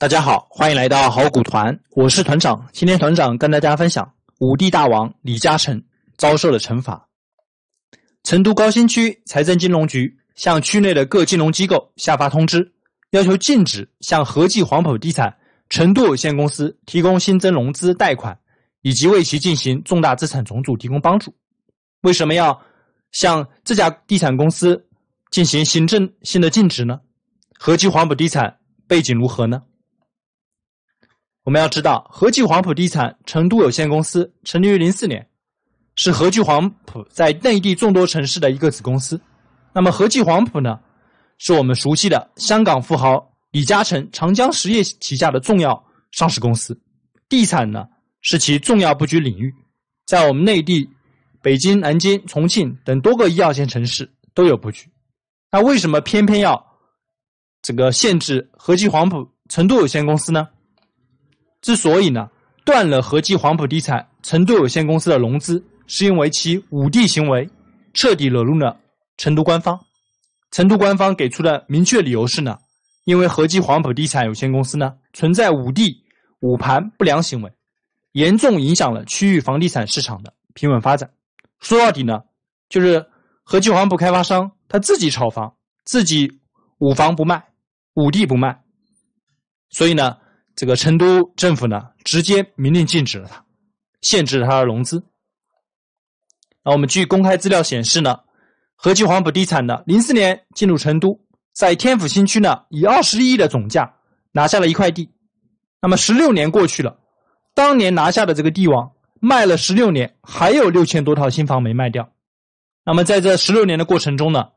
大家好，欢迎来到好股团，我是团长。今天团长跟大家分享，五帝大王李嘉诚遭受的惩罚。成都高新区财政金融局向区内的各金融机构下发通知，要求禁止向合记黄埔地产成都有限公司提供新增融资贷款，以及为其进行重大资产重组提供帮助。为什么要向这家地产公司进行行政性的禁止呢？合记黄埔地产背景如何呢？我们要知道，和记黄埔地产成都有限公司成立于零四年，是和记黄埔在内地众多城市的一个子公司。那么，和记黄埔呢，是我们熟悉的香港富豪李嘉诚长江实业旗下的重要上市公司。地产呢，是其重要布局领域，在我们内地，北京、南京、重庆等多个一二线城市都有布局。那为什么偏偏要这个限制和记黄埔成都有限公司呢？之所以呢断了和记黄埔地产成都有限公司的融资，是因为其五地行为彻底惹怒了成都官方。成都官方给出的明确理由是呢，因为和记黄埔地产有限公司呢存在五地捂盘不良行为，严重影响了区域房地产市场的平稳发展。说到底呢，就是和记黄埔开发商他自己炒房，自己捂房不卖，捂地不卖，所以呢。这个成都政府呢，直接明令禁止了它，限制了它的融资。那我们据公开资料显示呢，和记黄埔地产呢，零四年进入成都，在天府新区呢，以二十亿的总价拿下了一块地。那么十六年过去了，当年拿下的这个地王，卖了十六年，还有六千多套新房没卖掉。那么在这十六年的过程中呢，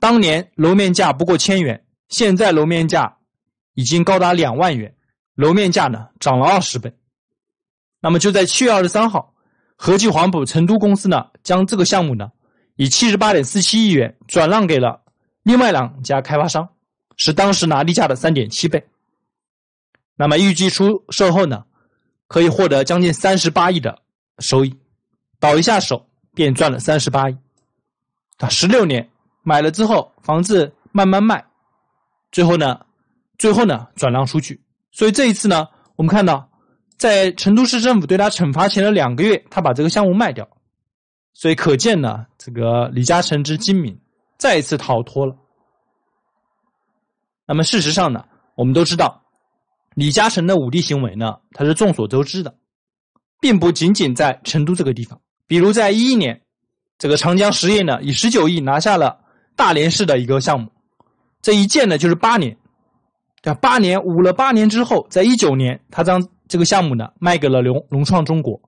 当年楼面价不过千元，现在楼面价已经高达两万元。楼面价呢涨了二十倍，那么就在七月二十三号，和记黄埔成都公司呢将这个项目呢以七十八点四七亿元转让给了另外两家开发商，是当时拿地价的三点七倍。那么预计出售后呢可以获得将近三十八亿的收益，倒一下手便赚了三十八亿。他十六年买了之后房子慢慢卖，最后呢最后呢转让出去。所以这一次呢，我们看到，在成都市政府对他惩罚前的两个月，他把这个项目卖掉。所以可见呢，这个李嘉诚之精明，再一次逃脱了。那么事实上呢，我们都知道，李嘉诚的舞弊行为呢，他是众所周知的，并不仅仅在成都这个地方。比如在一一年，这个长江实业呢，以十九亿拿下了大连市的一个项目，这一建呢，就是八年。这八年捂了八年之后，在一九年，他将这个项目呢卖给了融融创中国，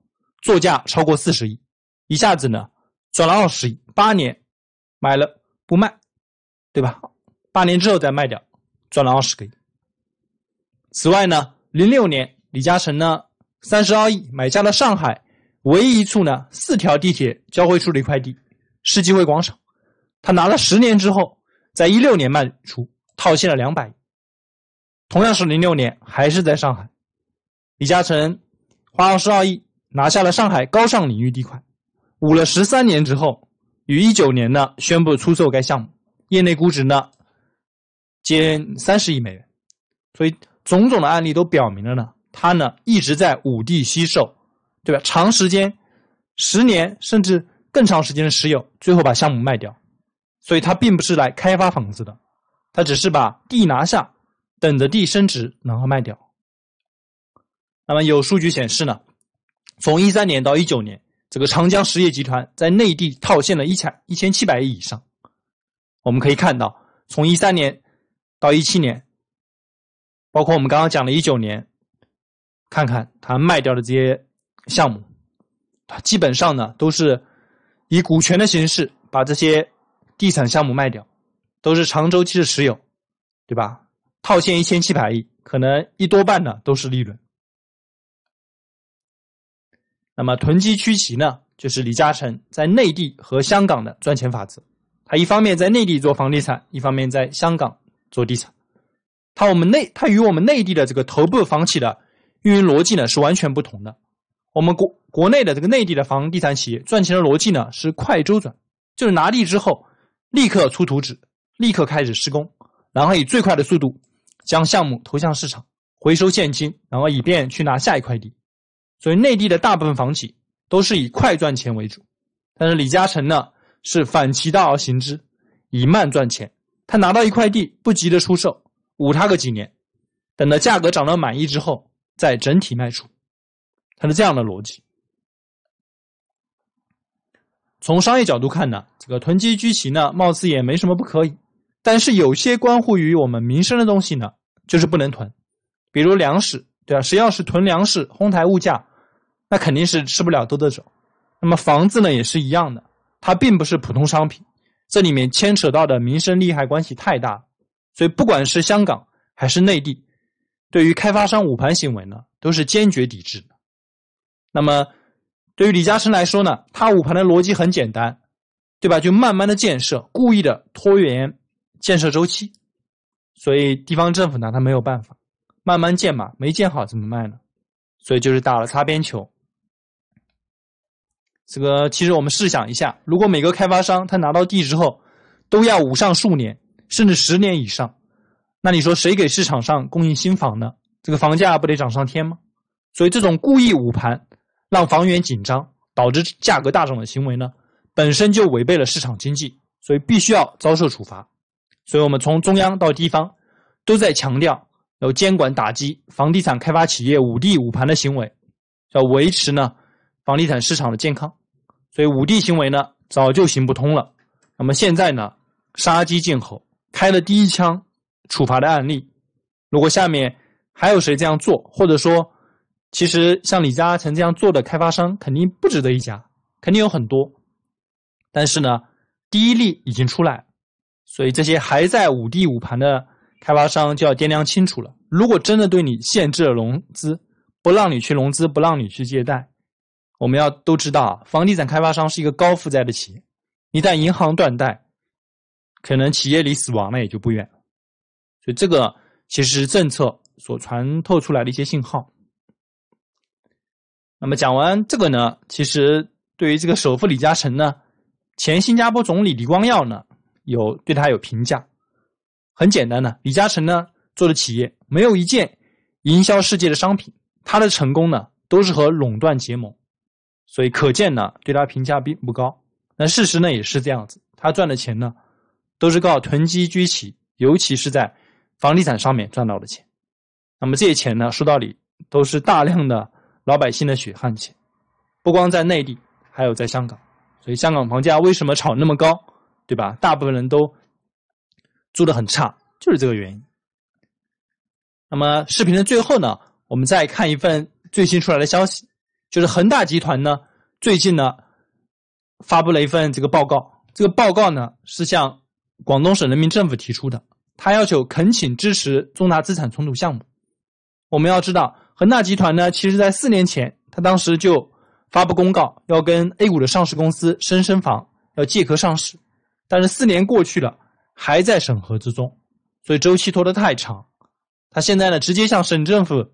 作价超过四十亿，一下子呢赚了二十亿。八年买了不卖，对吧？八年之后再卖掉，赚了二十个亿。此外呢，零六年李嘉诚呢三十二亿买下了上海唯一一处呢四条地铁交汇处的一块地，世纪汇广场，他拿了十年之后，在一六年卖出，套现了两百亿。同样是零六年，还是在上海，李嘉诚花二十二亿拿下了上海高尚领域地块，捂了十三年之后，于一九年呢宣布出售该项目，业内估值呢，近三十亿美元。所以，种种的案例都表明了呢，他呢一直在捂地惜售，对吧？长时间，十年甚至更长时间的持有，最后把项目卖掉。所以，他并不是来开发房子的，他只是把地拿下。等着地升值，然后卖掉。那么有数据显示呢，从一三年到一九年，这个长江实业集团在内地套现的一千一千七百亿以上。我们可以看到，从一三年到一七年，包括我们刚刚讲的一九年，看看他卖掉的这些项目，他基本上呢都是以股权的形式把这些地产项目卖掉，都是长周期的持有，对吧？套现一千七百亿，可能一多半呢都是利润。那么囤积居奇呢，就是李嘉诚在内地和香港的赚钱法则。他一方面在内地做房地产，一方面在香港做地产。他我们内，他与我们内地的这个头部房企的运营逻辑呢是完全不同的。我们国国内的这个内地的房地产企业赚钱的逻辑呢是快周转，就是拿地之后立刻出图纸，立刻开始施工，然后以最快的速度。将项目投向市场，回收现金，然后以便去拿下一块地。所以内地的大部分房企都是以快赚钱为主，但是李嘉诚呢是反其道而行之，以慢赚钱。他拿到一块地不急着出售，捂他个几年，等到价格涨到满意之后再整体卖出，他是这样的逻辑。从商业角度看呢，这个囤积居奇呢，貌似也没什么不可以。但是有些关乎于我们民生的东西呢，就是不能囤，比如粮食，对吧？谁要是囤粮食，哄抬物价，那肯定是吃不了兜着走。那么房子呢，也是一样的，它并不是普通商品，这里面牵扯到的民生利害关系太大，所以不管是香港还是内地，对于开发商捂盘行为呢，都是坚决抵制的。那么对于李嘉诚来说呢，他捂盘的逻辑很简单，对吧？就慢慢的建设，故意的拖延。建设周期，所以地方政府拿它没有办法，慢慢建嘛，没建好怎么卖呢？所以就是打了擦边球。这个其实我们试想一下，如果每个开发商他拿到地之后都要捂上数年，甚至十年以上，那你说谁给市场上供应新房呢？这个房价不得涨上天吗？所以这种故意捂盘，让房源紧张，导致价格大涨的行为呢，本身就违背了市场经济，所以必须要遭受处罚。所以我们从中央到地方，都在强调要监管打击房地产开发企业五地捂盘的行为，要维持呢房地产市场的健康。所以五地行为呢早就行不通了。那么现在呢杀鸡儆猴，开了第一枪，处罚的案例。如果下面还有谁这样做，或者说其实像李嘉诚这样做的开发商，肯定不值这一家，肯定有很多。但是呢，第一例已经出来。所以这些还在捂地捂盘的开发商就要掂量清楚了。如果真的对你限制了融资，不让你去融资，不让你去借贷，我们要都知道，房地产开发商是一个高负债的企业，一旦银行断贷，可能企业离死亡呢也就不远。了。所以这个其实政策所传透出来的一些信号。那么讲完这个呢，其实对于这个首富李嘉诚呢，前新加坡总理李光耀呢。有对他有评价，很简单的，李嘉诚呢做的企业没有一件营销世界的商品，他的成功呢都是和垄断结盟，所以可见呢对他评价并不高。那事实呢也是这样子，他赚的钱呢都是靠囤积居奇，尤其是在房地产上面赚到的钱。那么这些钱呢，说到底都是大量的老百姓的血汗钱，不光在内地，还有在香港。所以香港房价为什么炒那么高？对吧？大部分人都做的很差，就是这个原因。那么视频的最后呢，我们再看一份最新出来的消息，就是恒大集团呢最近呢发布了一份这个报告，这个报告呢是向广东省人民政府提出的，他要求恳请支持重大资产重组项目。我们要知道，恒大集团呢其实在四年前，他当时就发布公告，要跟 A 股的上市公司深深房要借壳上市。但是四年过去了，还在审核之中，所以周期拖得太长。他现在呢，直接向省政府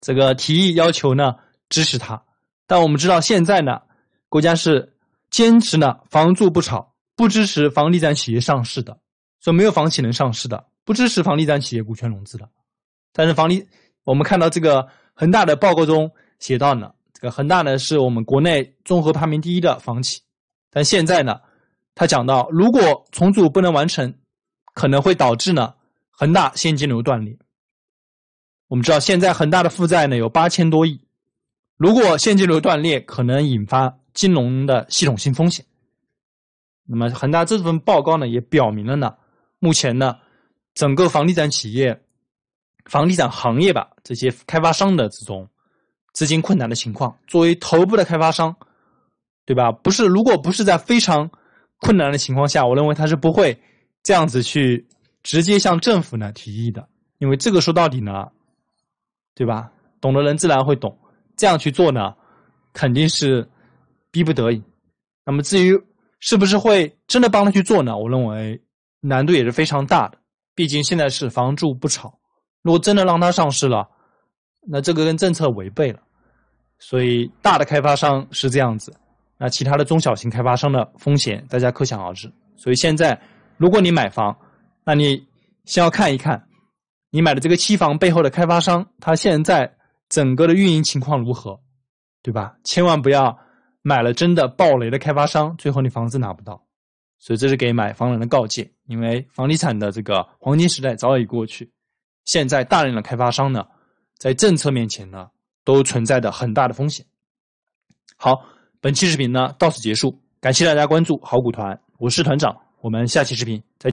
这个提议要求呢支持他。但我们知道现在呢，国家是坚持呢房住不炒，不支持房地产企业上市的，所以没有房企能上市的，不支持房地产企业股权融资的。但是房地，我们看到这个恒大的报告中写到呢，这个恒大呢是我们国内综合排名第一的房企，但现在呢。他讲到，如果重组不能完成，可能会导致呢恒大现金流断裂。我们知道，现在恒大的负债呢有八千多亿，如果现金流断裂，可能引发金融的系统性风险。那么恒大这份报告呢也表明了呢，目前呢整个房地产企业、房地产行业吧这些开发商的这种资金困难的情况，作为头部的开发商，对吧？不是，如果不是在非常困难的情况下，我认为他是不会这样子去直接向政府呢提议的，因为这个说到底呢，对吧？懂的人自然会懂，这样去做呢，肯定是逼不得已。那么至于是不是会真的帮他去做呢？我认为难度也是非常大的，毕竟现在是房住不炒，如果真的让他上市了，那这个跟政策违背了，所以大的开发商是这样子。那其他的中小型开发商的风险，大家可想而知。所以现在，如果你买房，那你先要看一看，你买的这个期房背后的开发商，他现在整个的运营情况如何，对吧？千万不要买了真的暴雷的开发商，最后你房子拿不到。所以这是给买房人的告诫，因为房地产的这个黄金时代早已过去，现在大量的开发商呢，在政策面前呢，都存在着很大的风险。好。本期视频呢到此结束，感谢大家关注好股团，我是团长，我们下期视频再。见。